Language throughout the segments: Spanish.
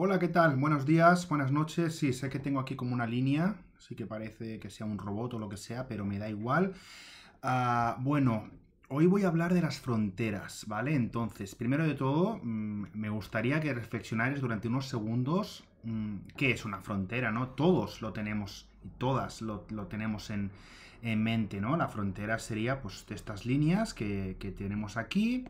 Hola, ¿qué tal? Buenos días, buenas noches. Sí, sé que tengo aquí como una línea, así que parece que sea un robot o lo que sea, pero me da igual. Ah, bueno, hoy voy a hablar de las fronteras, ¿vale? Entonces, primero de todo, mm, me gustaría que reflexionares durante unos segundos mm, qué es una frontera, ¿no? Todos lo tenemos y todas lo, tenemos en, mente, ¿no? La frontera sería, pues, de estas líneas que, que tenemos aquí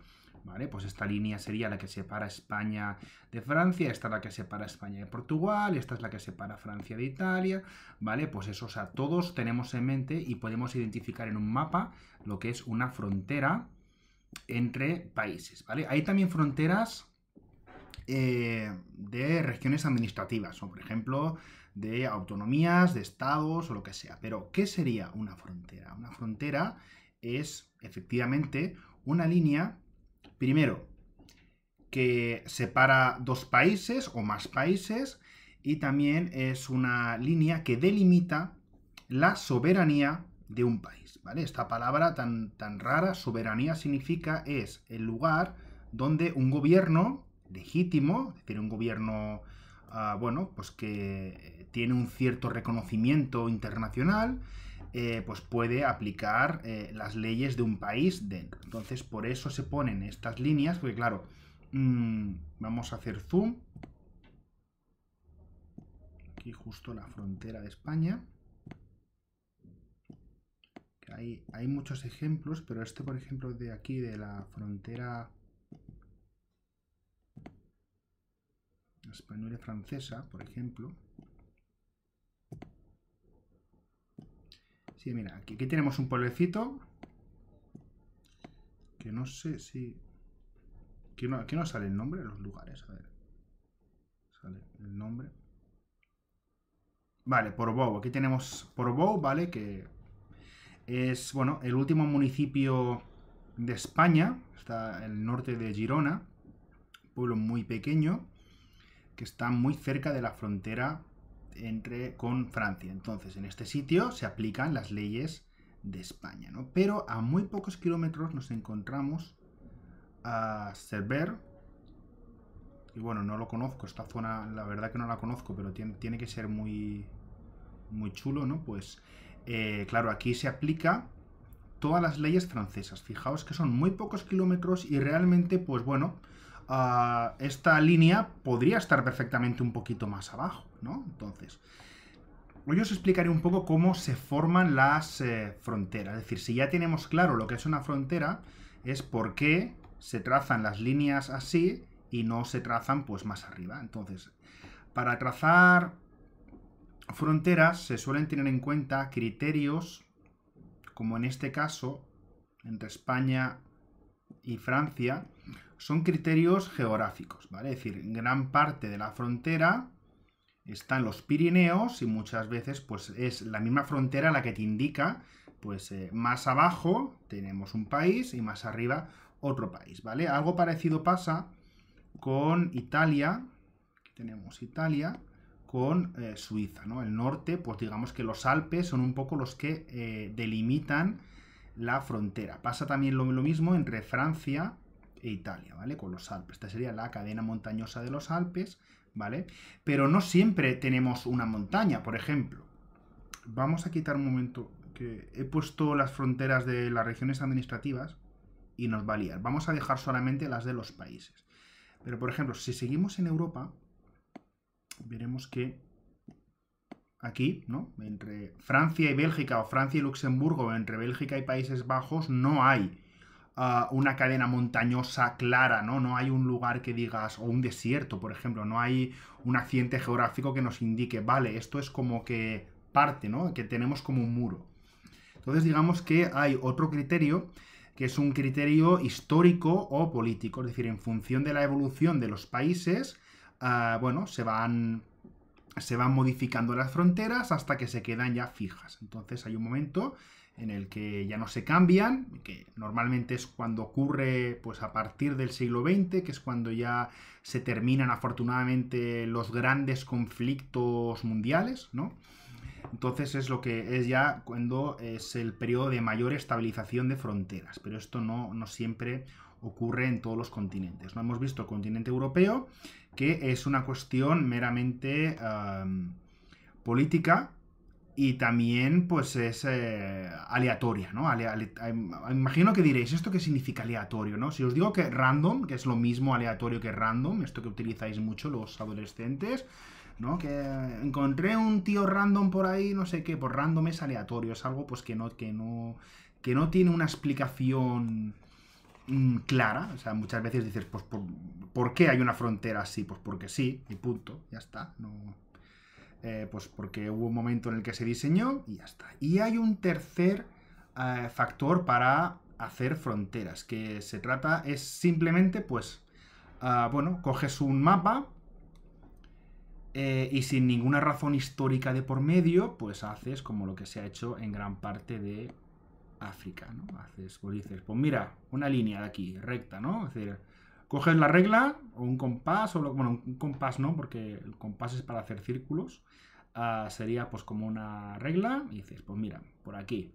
¿vale? Pues esta línea sería la que separa España de Francia, esta es la que separa España de Portugal, esta es la que separa Francia de Italia, ¿vale? Pues eso, o todos tenemos en mente y podemos identificar en un mapa lo que es una frontera entre países, ¿vale? Hay también fronteras eh, de regiones administrativas, por ejemplo, de autonomías, de estados o lo que sea. Pero, ¿qué sería una frontera? Una frontera es efectivamente una línea Primero, que separa dos países o más países y también es una línea que delimita la soberanía de un país, ¿vale? Esta palabra tan, tan rara, soberanía, significa es el lugar donde un gobierno legítimo, es decir, un gobierno, ah, bueno, pues que tiene un cierto reconocimiento internacional, eh, pues puede aplicar eh, las leyes de un país dentro. Entonces, por eso se ponen estas líneas, porque claro, mm, vamos a hacer zoom. Aquí justo la frontera de España. hay, hay muchos ejemplos, pero este, por ejemplo, de aquí, de la frontera española y francesa, por ejemplo, Sí, mira, aquí, tenemos un pueblecito. Que no sé si... Aquí no, sale el nombre de los lugares, a ver. Sale el nombre. Vale, Porbou. Aquí tenemos Porbou, ¿vale? Que es, bueno, el último municipio de España. Está en el norte de Girona. Pueblo muy pequeño. Que está muy cerca de la frontera entre, con Francia. Entonces, en este sitio se aplican las leyes de España, ¿no? Pero a muy pocos kilómetros nos encontramos a Cerber. Y bueno, no lo conozco, esta zona la verdad que no la conozco, pero tiene, tiene que ser muy, muy chulo, ¿no? Pues eh, claro, aquí se aplica todas las leyes francesas. Fijaos que son muy pocos kilómetros y realmente, pues bueno, Ah, esta línea podría estar perfectamente un poquito más abajo, ¿no? Entonces, hoy os explicaré un poco cómo se forman las eh, fronteras. Es decir, si ya tenemos claro lo que es una frontera, es por qué se trazan las líneas así y no se trazan pues más arriba. Entonces, para trazar fronteras se suelen tener en cuenta criterios como en este caso entre España y Francia, son criterios geográficos, ¿vale? Es decir, gran parte de la frontera está en los Pirineos y muchas veces pues, es la misma frontera la que te indica, pues eh, más abajo tenemos un país y más arriba otro país, ¿vale? Algo parecido pasa con Italia, aquí tenemos Italia, con eh, Suiza, ¿no? El norte, pues digamos que los Alpes son un poco los que eh, delimitan la frontera. Pasa también lo mismo entre Francia e Italia, ¿vale? Con los Alpes. Esta sería la cadena montañosa de los Alpes, ¿vale? Pero no siempre tenemos una montaña, por ejemplo. Vamos a quitar un momento que he puesto las fronteras de las regiones administrativas y nos va a liar. Vamos a dejar solamente las de los países. Pero, por ejemplo, si seguimos en Europa, veremos que aquí, ¿no? Entre Francia y Bélgica o Francia y Luxemburgo, entre Bélgica y Países Bajos, no hay Ah, una cadena montañosa clara, ¿no? No hay un lugar que digas, o un desierto, por ejemplo, no hay un accidente geográfico que nos indique, vale, esto es como que parte, ¿no? Que tenemos como un muro. Entonces digamos que hay otro criterio que es un criterio histórico o político, es decir, en función de la evolución de los países, ah, bueno, se van, se van modificando las fronteras hasta que se quedan ya fijas. Entonces hay un momento en el que ya no se cambian, que normalmente es cuando ocurre pues a partir del siglo XX, que es cuando ya se terminan afortunadamente los grandes conflictos mundiales, Entonces es lo que es ya cuando es el periodo de mayor estabilización de fronteras, pero esto no, siempre ocurre en todos los continentes. hemos visto el continente europeo, que es una cuestión meramente política, y también pues es eh, aleatoria, ¿no? imagino que diréis, ¿esto qué significa aleatorio, no? Si os digo que random, que es lo mismo aleatorio que random, esto que utilizáis mucho los adolescentes, ¿no? Que encontré un tío random por ahí, no sé qué, por pues random es aleatorio, es algo pues que no, que no, que no tiene una explicación mm, clara, o sea, muchas veces dices, pues, ¿por, ¿por qué hay una frontera así? Pues porque sí, y punto, ya está, no... Eh, pues porque hubo un momento en el que se diseñó y ya está. Y hay un tercer eh, factor para hacer fronteras, que se trata, es simplemente, pues, ah, bueno, coges un mapa eh, y sin ninguna razón histórica de por medio, pues haces como lo que se ha hecho en gran parte de África, ¿no? Haces, pues dices, pues mira, una línea de aquí, recta, ¿no? Es decir, Coges la regla o un compás, o bueno, un compás no, porque el compás es para hacer círculos. Ah, sería pues como una regla y dices, pues mira, por aquí.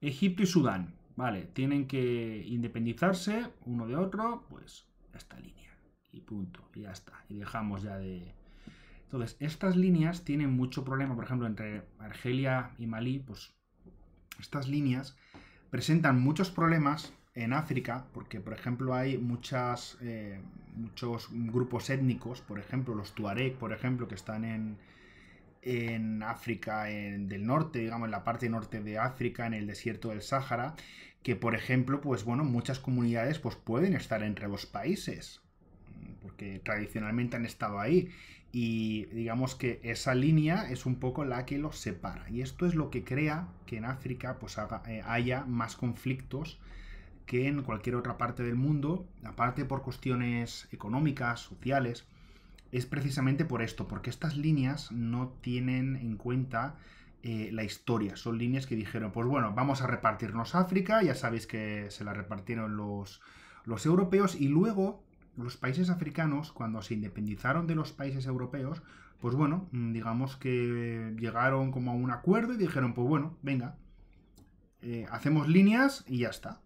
Egipto y Sudán, vale, tienen que independizarse uno de otro, pues esta línea y punto, y ya está, y dejamos ya de... Entonces, estas líneas tienen mucho problema, por ejemplo, entre Argelia y Malí, pues estas líneas presentan muchos problemas en África, porque por ejemplo hay eh, muchos grupos étnicos, por ejemplo los Tuareg, por ejemplo, que están en, África en, del norte, digamos, en la parte norte de África, en el desierto del Sáhara, que por ejemplo, pues bueno, muchas comunidades pues pueden estar entre los países, porque tradicionalmente han estado ahí. Y digamos que esa línea es un poco la que los separa. Y esto es lo que crea que en África pues eh, haya más conflictos que en cualquier otra parte del mundo, aparte por cuestiones económicas, sociales, es precisamente por esto, porque estas líneas no tienen en cuenta eh, la historia, son líneas que dijeron, pues bueno, vamos a repartirnos África, ya sabéis que se la repartieron los, los europeos y luego los países africanos, cuando se independizaron de los países europeos, pues bueno, mm, digamos que llegaron como a un acuerdo y dijeron, pues bueno, venga, eh, hacemos líneas y ya está.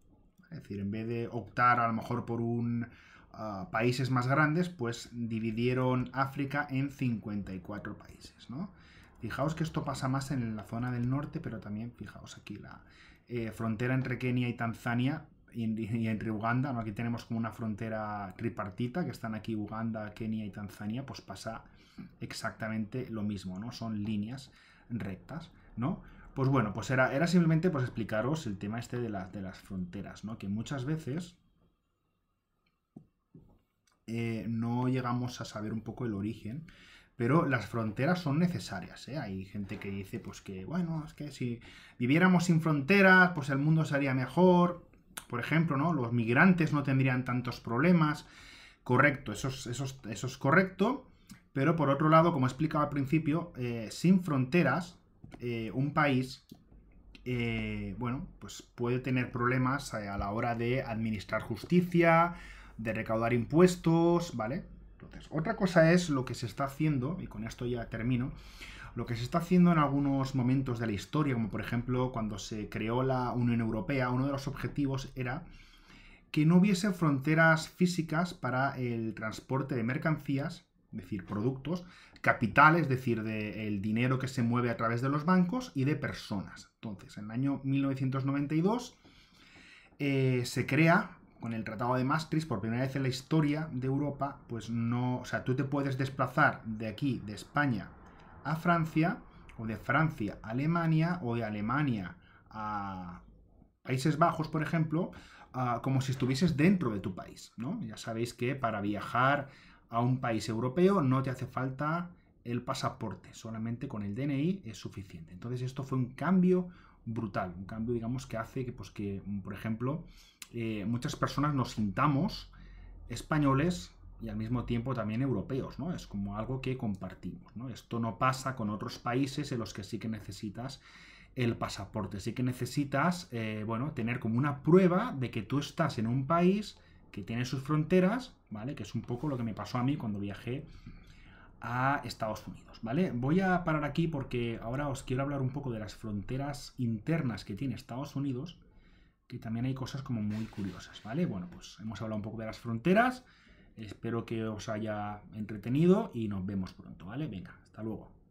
Es decir, en vez de optar a lo mejor por un ah, países más grandes, pues dividieron África en 54 países, ¿no? Fijaos que esto pasa más en la zona del norte, pero también fijaos aquí la eh, frontera entre Kenia y Tanzania y, entre Uganda. ¿no? Aquí tenemos como una frontera tripartita, que están aquí Uganda, Kenia y Tanzania, pues pasa exactamente lo mismo, ¿no? Son líneas rectas, ¿no? Pues bueno, pues era, era simplemente pues explicaros el tema este de, las fronteras, ¿no? Que muchas veces eh, no llegamos a saber un poco el origen, pero las fronteras son necesarias, ¿eh? Hay gente que dice, pues que, bueno, es que si viviéramos sin fronteras, pues el mundo sería mejor, por ejemplo, ¿no? Los migrantes no tendrían tantos problemas. Correcto, eso es, correcto, pero por otro lado, como explicaba al principio, eh, sin fronteras eh, un país, eh, bueno, pues puede tener problemas eh, a la hora de administrar justicia, de recaudar impuestos, ¿vale? Entonces, otra cosa es lo que se está haciendo, y con esto ya termino, lo que se está haciendo en algunos momentos de la historia, como por ejemplo cuando se creó la Unión Europea, uno de los objetivos era que no hubiese fronteras físicas para el transporte de mercancías es decir, productos, capital, es decir, de el dinero que se mueve a través de los bancos y de personas. Entonces, en el año 1992 eh, se crea con el Tratado de Maastricht, por primera vez en la historia de Europa, pues no, o sea, tú te puedes desplazar de aquí, de España a Francia, o de Francia a Alemania, o de Alemania a Países Bajos, por ejemplo, ah, como si estuvieses dentro de tu país, ¿no? Ya sabéis que para viajar a un país europeo no te hace falta el pasaporte, solamente con el DNI es suficiente. Entonces esto fue un cambio brutal, un cambio digamos que hace que, pues que por ejemplo, eh, muchas personas nos sintamos españoles y al mismo tiempo también europeos, ¿no? Es como algo que compartimos, Esto no pasa con otros países en los que sí que necesitas el pasaporte, sí que necesitas, eh, bueno, tener como una prueba de que tú estás en un país que tiene sus fronteras, ¿vale? Que es un poco lo que me pasó a mí cuando viajé a Estados Unidos, ¿vale? Voy a parar aquí porque ahora os quiero hablar un poco de las fronteras internas que tiene Estados Unidos, que también hay cosas como muy curiosas, ¿vale? Bueno, pues hemos hablado un poco de las fronteras, espero que os haya entretenido y nos vemos pronto, ¿vale? Venga, hasta luego.